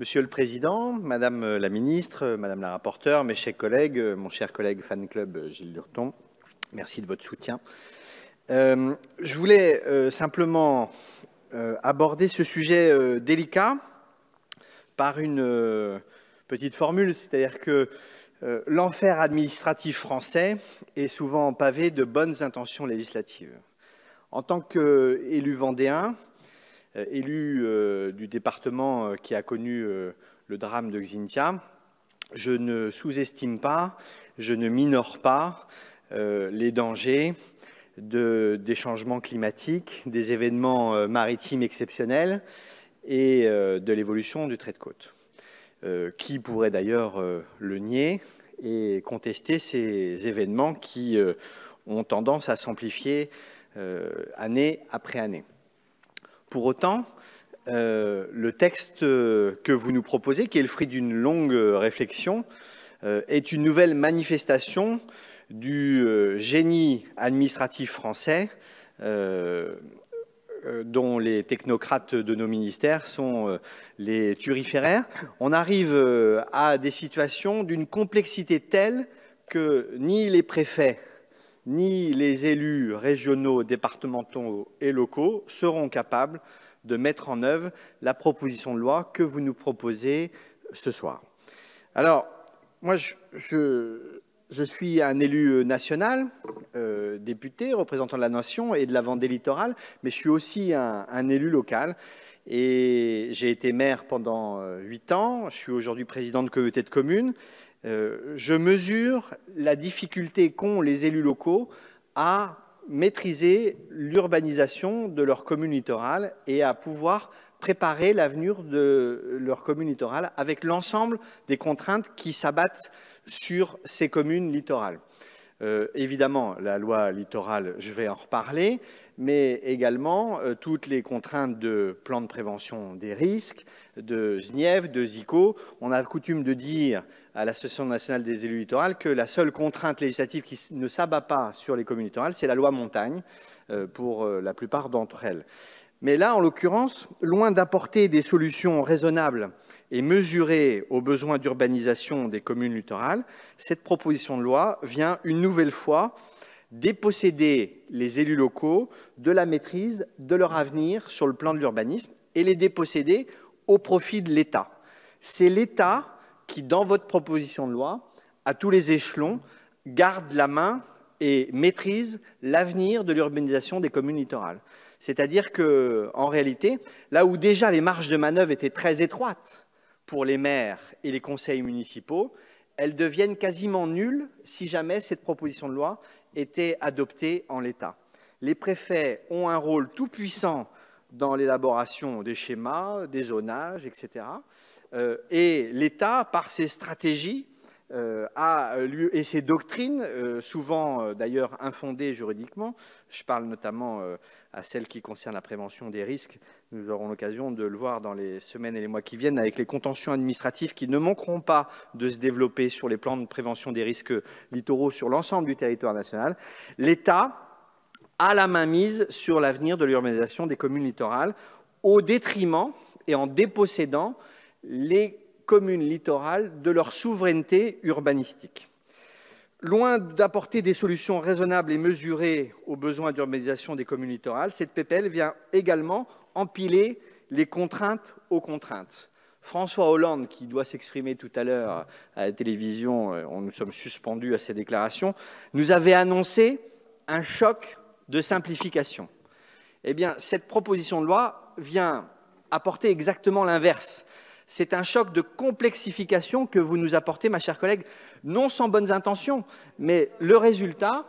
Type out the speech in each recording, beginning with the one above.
Monsieur le Président, Madame la Ministre, Madame la Rapporteure, mes chers collègues, mon cher collègue fan club euh, Gilles Lurton, merci de votre soutien. Euh, je voulais euh, simplement aborder ce sujet délicat par une petite formule, c'est-à-dire que l'enfer administratif français est souvent pavé de bonnes intentions législatives. En tant qu'élu vendéen, euh, élu euh, du département euh, qui a connu le drame de Xintia, je ne sous-estime pas, je ne minore pas les dangers des changements climatiques, des événements maritimes exceptionnels et de l'évolution du trait de côte. qui pourrait d'ailleurs le nier et contester ces événements qui ont tendance à s'amplifier année après année. Pour autant, euh, le texte que vous nous proposez, qui est le fruit d'une longue réflexion, euh, est une nouvelle manifestation du euh, génie administratif français dont les technocrates de nos ministères sont les turiféraires. On arrive à des situations d'une complexité telle que ni les préfets ni les élus régionaux, départementaux et locaux seront capables de mettre en œuvre la proposition de loi que vous nous proposez ce soir. Alors, moi, je, suis un élu national, euh, député, représentant de la nation et de la Vendée littorale, mais je suis aussi un, un élu local. Et j'ai été maire pendant euh, huit ans, je suis aujourd'hui président de communauté de communes, euh, je mesure la difficulté qu'ont les élus locaux à maîtriser l'urbanisation de leur commune littorale et à pouvoir préparer l'avenir de leur commune littorale avec l'ensemble des contraintes qui s'abattent sur ces communes littorales. Euh, évidemment, la loi littorale, je vais en reparler, mais également euh, toutes les contraintes de plan de prévention des risques, de Zniev, de ZICO. On a coutume de dire à l'Association nationale des élus littorales que la seule contrainte législative qui ne s'abat pas sur les communes littorales, c'est la loi montagne euh, pour euh, la plupart d'entre elles. Mais là, en l'occurrence, loin d'apporter des solutions raisonnables et mesurées aux besoins d'urbanisation des communes littorales, cette proposition de loi vient une nouvelle fois déposséder les élus locaux de la maîtrise de leur avenir sur le plan de l'urbanisme et les déposséder au profit de l'État. C'est l'État qui, dans votre proposition de loi, à tous les échelons, garde la main et maîtrise l'avenir de l'urbanisation des communes littorales. C'est-à-dire que, en réalité, là où déjà les marges de manœuvre étaient très étroites pour les maires et les conseils municipaux, elles deviennent quasiment nulles si jamais cette proposition de loi était adopté en l'état. Les préfets ont un rôle tout puissant dans l'élaboration des schémas, des zonages, etc. Euh, et l'État, par ses stratégies, euh, a euh, lieu, et ses doctrines, euh, souvent d'ailleurs infondées juridiquement, je parle notamment à celles qui concernent la prévention des risques, nous aurons l'occasion de le voir dans les semaines et les mois qui viennent avec les contentions administratives qui ne manqueront pas de se développer sur les plans de prévention des risques littoraux sur l'ensemble du territoire national, l'État a la main mise sur l'avenir de l'urbanisation des communes littorales au détriment et en dépossédant les communes littorales de leur souveraineté urbanistique. Loin d'apporter des solutions raisonnables et mesurées aux besoins d'urbanisation des communes littorales, cette PPL vient également empiler les contraintes aux contraintes. François Hollande, qui doit s'exprimer tout à l'heure à la télévision, euh, nous sommes suspendus à ses déclarations, nous avait annoncé un choc de simplification. Eh bien, cette proposition de loi vient apporter exactement l'inverse. C'est un choc de complexification que vous nous apportez, ma chère collègue, non sans bonnes intentions, mais le résultat,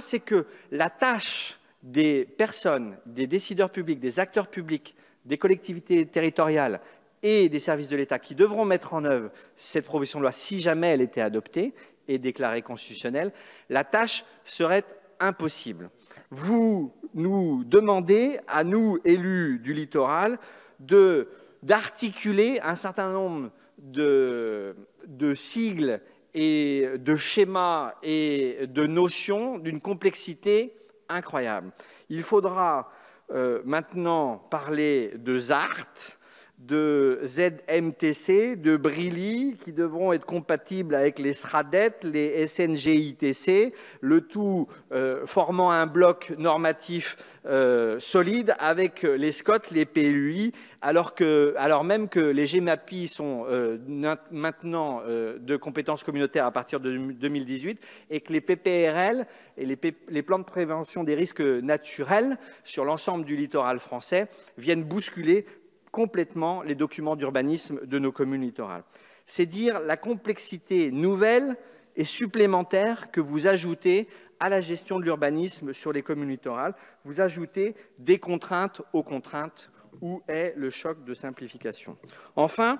c'est que la tâche des personnes, des décideurs publics, des acteurs publics, des collectivités territoriales et des services de l'État qui devront mettre en œuvre cette proposition de loi si jamais elle était adoptée et déclarée constitutionnelle, la tâche serait impossible. Vous nous demandez, à nous élus du littoral, de d'articuler un certain nombre de, sigles et de schémas et de notions d'une complexité incroyable. Il faudra euh, maintenant parler de Zart, de ZMTC, de Brilli, qui devront être compatibles avec les SRADET, les SNGITC, le tout euh, formant un bloc normatif euh, solide avec euh, les SCOT, les PUI, alors, alors même que les GMAPI sont maintenant de compétences communautaires à partir de 2018 et que les PPRL et les plans de prévention des risques naturels sur l'ensemble du littoral français viennent bousculer complètement les documents d'urbanisme de nos communes littorales. C'est dire la complexité nouvelle et supplémentaire que vous ajoutez à la gestion de l'urbanisme sur les communes littorales. Vous ajoutez des contraintes aux contraintes. Où est le choc de simplification Enfin,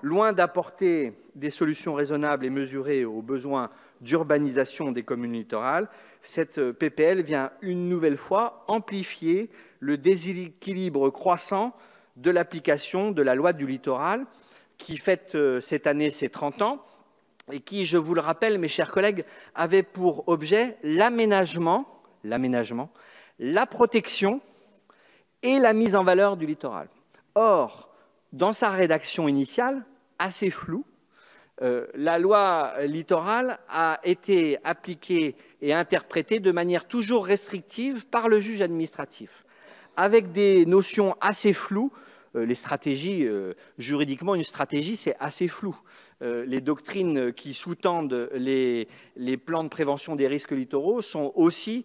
loin d'apporter des solutions raisonnables et mesurées aux besoins d'urbanisation des communes littorales, cette PPL vient une nouvelle fois amplifier le déséquilibre croissant de l'application de la loi du littoral qui fête euh, cette année ses 30 ans et qui, je vous le rappelle, mes chers collègues, avait pour objet l'aménagement, l'aménagement, la protection et la mise en valeur du littoral. Or, dans sa rédaction initiale, assez floue, euh, la loi littorale a été appliquée et interprétée de manière toujours restrictive par le juge administratif avec des notions assez floues. Euh, les stratégies, euh, juridiquement, une stratégie, c'est assez flou. Euh, les doctrines qui sous-tendent les, les, plans de prévention des risques littoraux sont aussi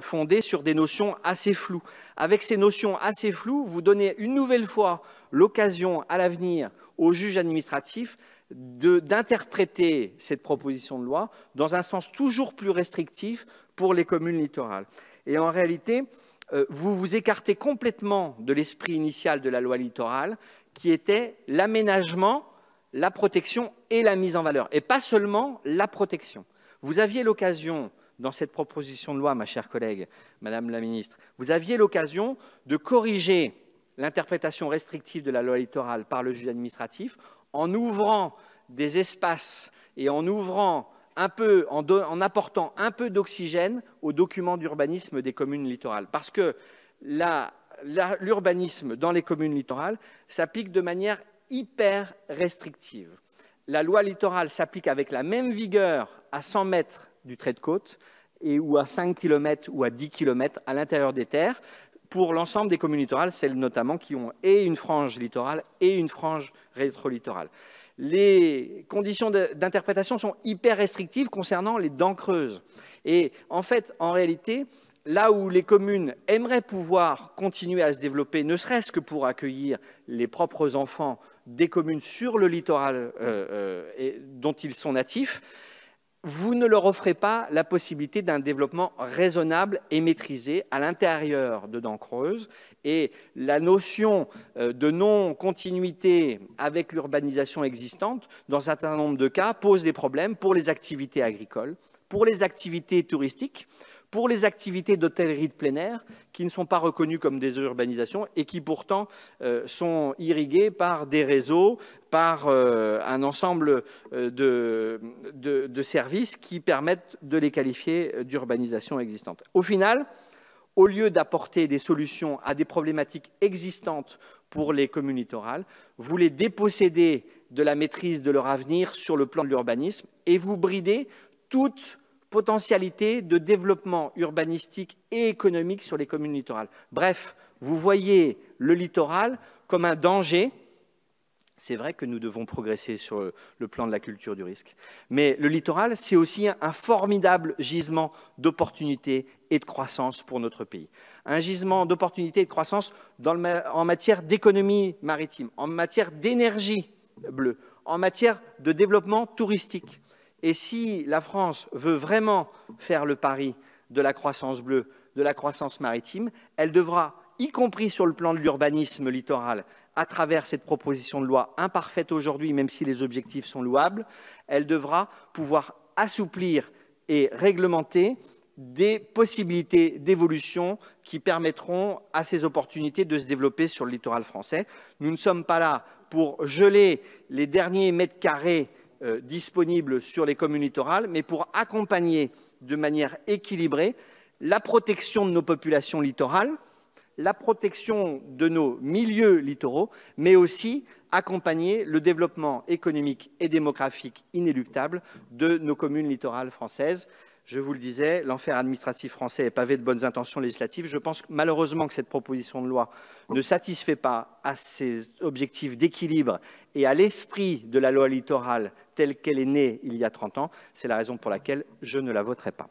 fondées sur des notions assez floues. Avec ces notions assez floues, vous donnez une nouvelle fois l'occasion à l'avenir aux juges administratifs d'interpréter cette proposition de loi dans un sens toujours plus restrictif pour les communes littorales. Et en réalité, euh, vous vous écartez complètement de l'esprit initial de la loi littorale, qui était l'aménagement, la protection et la mise en valeur, et pas seulement la protection. Vous aviez l'occasion, dans cette proposition de loi, ma chère collègue, Madame la Ministre, vous aviez l'occasion de corriger l'interprétation restrictive de la loi littorale par le juge administratif en ouvrant des espaces et en ouvrant un peu, en, apportant un peu d'oxygène aux documents d'urbanisme des communes littorales. Parce que l'urbanisme dans les communes littorales s'applique de manière hyper restrictive. La loi littorale s'applique avec la même vigueur à 100 mètres du trait de côte, et ou à 5 km ou à 10 km à l'intérieur des terres. Pour l'ensemble des communes littorales, celles notamment qui ont et une frange littorale et une frange rétro-littorale les conditions d'interprétation sont hyper restrictives concernant les dents creuses. Et en fait, en réalité, là où les communes aimeraient pouvoir continuer à se développer, ne serait-ce que pour accueillir les propres enfants des communes sur le littoral euh, euh, dont ils sont natifs, vous ne leur offrez pas la possibilité d'un développement raisonnable et maîtrisé à l'intérieur de Dancreuse. Et la notion euh, de non-continuité avec l'urbanisation existante, dans un certain nombre de cas, pose des problèmes pour les activités agricoles, pour les activités touristiques, pour les activités d'hôtellerie de plein air qui ne sont pas reconnues comme des urbanisations et qui pourtant euh, sont irriguées par des réseaux, par euh, un ensemble euh, de, services qui permettent de les qualifier d'urbanisation existante. Au final, au lieu d'apporter des solutions à des problématiques existantes pour les communes littorales, vous les dépossédez de la maîtrise de leur avenir sur le plan de l'urbanisme et vous bridez toutes potentialité de développement urbanistique et économique sur les communes littorales. Bref, vous voyez le littoral comme un danger. C'est vrai que nous devons progresser sur le plan de la culture du risque. Mais le littoral, c'est aussi un formidable gisement d'opportunités et de croissance pour notre pays. Un gisement d'opportunités et de croissance en matière d'économie maritime, en matière d'énergie bleue, en matière de développement touristique, et si la France veut vraiment faire le pari de la croissance bleue, de la croissance maritime, elle devra, y compris sur le plan de l'urbanisme littoral, à travers cette proposition de loi imparfaite aujourd'hui, même si les objectifs sont louables, elle devra pouvoir assouplir et réglementer des possibilités d'évolution qui permettront à ces opportunités de se développer sur le littoral français. Nous ne sommes pas là pour geler les derniers mètres carrés euh, disponibles sur les communes littorales, mais pour accompagner de manière équilibrée la protection de nos populations littorales, la protection de nos milieux littoraux, mais aussi accompagner le développement économique et démographique inéluctable de nos communes littorales françaises. Je vous le disais, l'enfer administratif français est pavé de bonnes intentions législatives. Je pense malheureusement que cette proposition de loi ne satisfait pas à ces objectifs d'équilibre et à l'esprit de la loi littorale telle qu'elle est née il y a 30 ans. C'est la raison pour laquelle je ne la voterai pas.